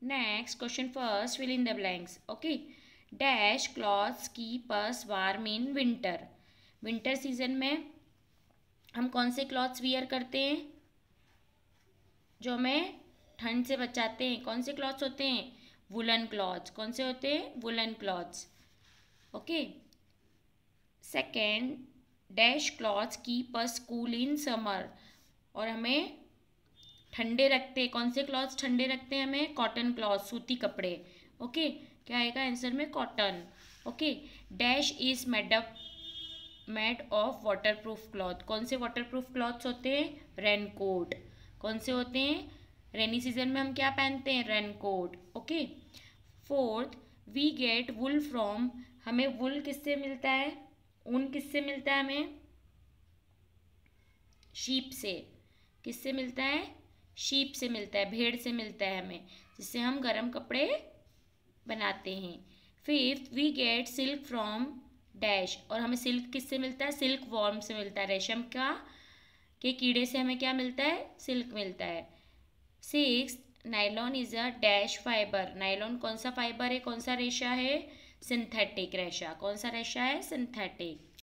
Next question first fill in the blanks. Okay. Dash clothes keep us warm in winter. Winter season में हम कौन से clothes wear करते हैं जो हमें ठंड से बचाते हैं कौन से क्लॉथ्स होते हैं वुलन क्लॉथ्स कौन से होते हैं woollen clothes okay second dash clothes keep cool in summer और हमें ठंडे रखते कौन से क्लॉथ्स ठंडे रखते हैं हमें कॉटन क्लॉथ सूती कपड़े ओके क्या आएगा आंसर में cotton okay dash is made up made of water proof cloth कौन से वाटर प्रूफ क्लॉथ्स होते हैं रेन कोट कौन से होते हैं रेनी सीजन में हम क्या पहनते हैं rain coat okay fourth we get wool from हमें वुल किससे मिलता है ऊन किससे मिलता है हमें शीप से किससे मिलता है शीप से मिलता है भेड़ से मिलता है हमें जिससे हम गर्म कपड़े बनाते हैं fifth we get silk from dash और हमें सिल्क किससे मिलता है सिल्क वॉर्म से मिलता है रेशम का के कीड़े से हमें क्या मिलता है सिल्क मिलता है six nylon is a dash fibre nylon कौन सा फाइबर है कौन सा रेशा है सिंथेटिक रेशा कौन सा रेशा है सिंथेटिक